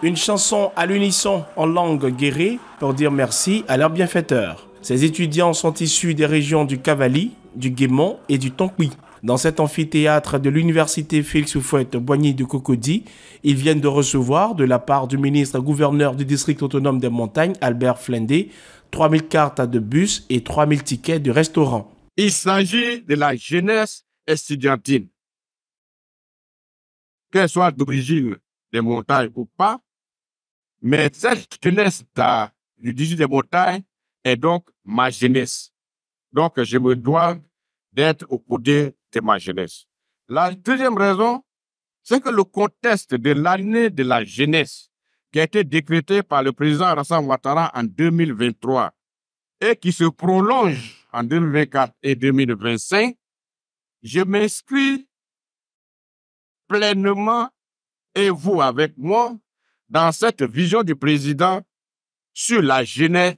Une chanson à l'unisson en langue guérée pour dire merci à leurs bienfaiteurs. Ces étudiants sont issus des régions du Cavali, du Guémont et du Tonkwi. Dans cet amphithéâtre de l'université Félix Fouette Boigny de Cocody, ils viennent de recevoir de la part du ministre gouverneur du district autonome des montagnes, Albert Flendé, 3000 cartes de bus et 3000 tickets de restaurant. Il s'agit de la jeunesse estudiantine. Qu'elle soit d'origine des montagnes ou pas, mais cette jeunesse du 18 des montagnes est donc ma jeunesse. Donc, je me dois d'être au côté de ma jeunesse. La deuxième raison, c'est que le contexte de l'année de la jeunesse qui a été décrété par le président Rassan Ouattara en 2023 et qui se prolonge en 2024 et 2025, je m'inscris pleinement et vous avec moi dans cette vision du président sur la jeunesse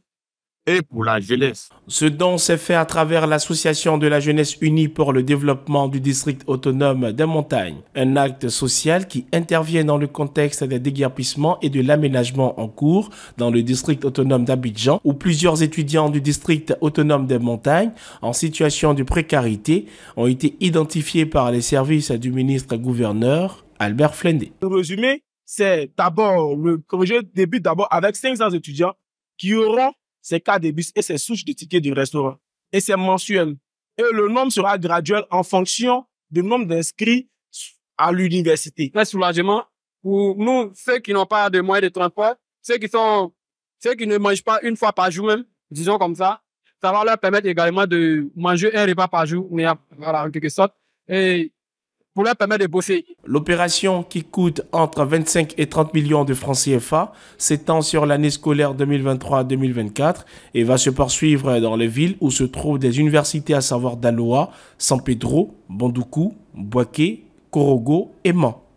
et pour la jeunesse. Ce don s'est fait à travers l'Association de la jeunesse unie pour le développement du district autonome des montagnes, un acte social qui intervient dans le contexte des déguerpissements et de l'aménagement en cours dans le district autonome d'Abidjan, où plusieurs étudiants du district autonome des montagnes en situation de précarité ont été identifiés par les services du ministre-gouverneur Albert Flendé. Pour c'est d'abord, euh, le projet débute d'abord avec 500 étudiants qui auront ces cas de bus et ces souches de tickets du restaurant. Et c'est mensuel. Et le nombre sera graduel en fonction du nombre d'inscrits à l'université. Un soulagement pour nous, ceux qui n'ont pas de moyens de transport, ceux qui sont, ceux qui ne mangent pas une fois par jour même, disons comme ça, ça va leur permettre également de manger un repas par jour, mais voilà, en quelque sorte. Et L'opération qui coûte entre 25 et 30 millions de francs CFA s'étend sur l'année scolaire 2023-2024 et va se poursuivre dans les villes où se trouvent des universités à savoir Daloa, San Pedro, Bandoukou, Boaké, Korogo et Mans.